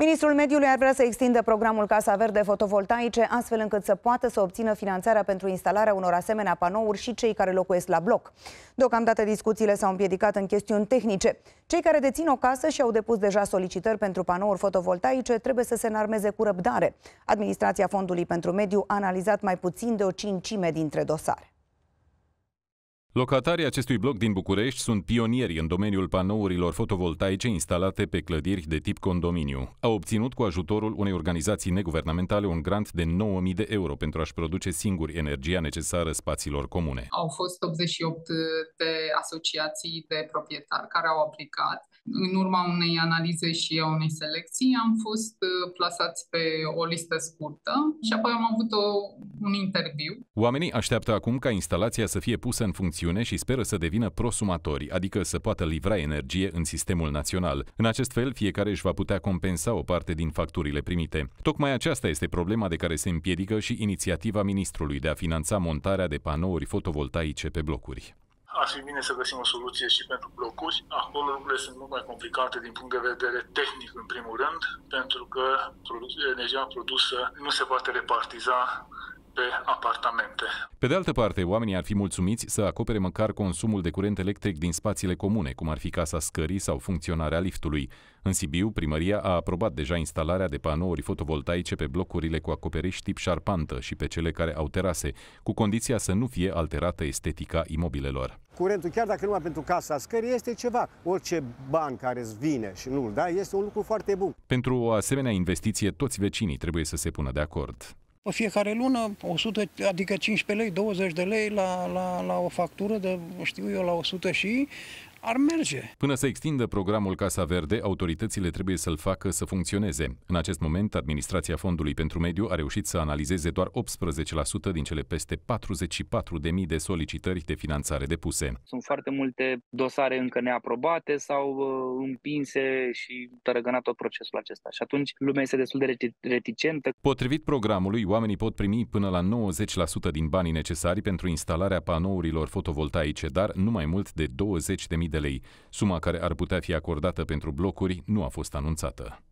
Ministrul Mediului ar vrea să extindă programul Casa Verde fotovoltaice, astfel încât să poată să obțină finanțarea pentru instalarea unor asemenea panouri și cei care locuiesc la bloc. Deocamdată discuțiile s-au împiedicat în chestiuni tehnice. Cei care dețin o casă și au depus deja solicitări pentru panouri fotovoltaice trebuie să se înarmeze cu răbdare. Administrația Fondului pentru Mediu a analizat mai puțin de o cincime dintre dosare. Locatarii acestui bloc din București sunt pionieri în domeniul panourilor fotovoltaice instalate pe clădiri de tip condominiu. Au obținut cu ajutorul unei organizații neguvernamentale un grant de 9.000 de euro pentru a-și produce singuri energia necesară spațiilor comune. Au fost 88 de asociații de proprietari care au aplicat. În urma unei analize și a unei selecții am fost uh, plasați pe o listă scurtă și apoi am avut o, un interviu. Oamenii așteaptă acum ca instalația să fie pusă în funcție tensiune și speră să devină prosumatori, adică să poată livra energie în sistemul național. În acest fel, fiecare își va putea compensa o parte din facturile primite. Tocmai aceasta este problema de care se împiedică și inițiativa ministrului de a finanța montarea de panouri fotovoltaice pe blocuri ar fi bine să găsim o soluție și pentru blocuri. Acolo lucrurile sunt mult mai complicate din punct de vedere tehnic, în primul rând, pentru că energia produsă nu se poate repartiza pe pe de altă parte, oamenii ar fi mulțumiți să acopere măcar consumul de curent electric din spațiile comune, cum ar fi casa scării sau funcționarea liftului. În Sibiu, primăria a aprobat deja instalarea de panouri fotovoltaice pe blocurile cu acoperiș tip șarpantă și pe cele care au terase, cu condiția să nu fie alterată estetica imobilelor. Curentul, chiar dacă numai pentru casa scării, este ceva. Orice ban care îți vine și nu da, este un lucru foarte bun. Pentru o asemenea investiție, toți vecinii trebuie să se pună de acord. Pe fiecare lună, 100, adică 15 lei, 20 de lei la, la, la o factură de, știu eu, la 100 și ar merge. Până să extindă programul Casa Verde, autoritățile trebuie să-l facă să funcționeze. În acest moment, administrația Fondului pentru Mediu a reușit să analizeze doar 18% din cele peste 44.000 de solicitări de finanțare depuse. Sunt foarte multe dosare încă neaprobate sau uh, împinse și tărăgănat tot procesul acesta. Și atunci lumea este destul de reticentă. Potrivit programului, oamenii pot primi până la 90% din banii necesari pentru instalarea panourilor fotovoltaice, dar nu mai mult de 20.000 de lei. Suma care ar putea fi acordată pentru blocuri nu a fost anunțată.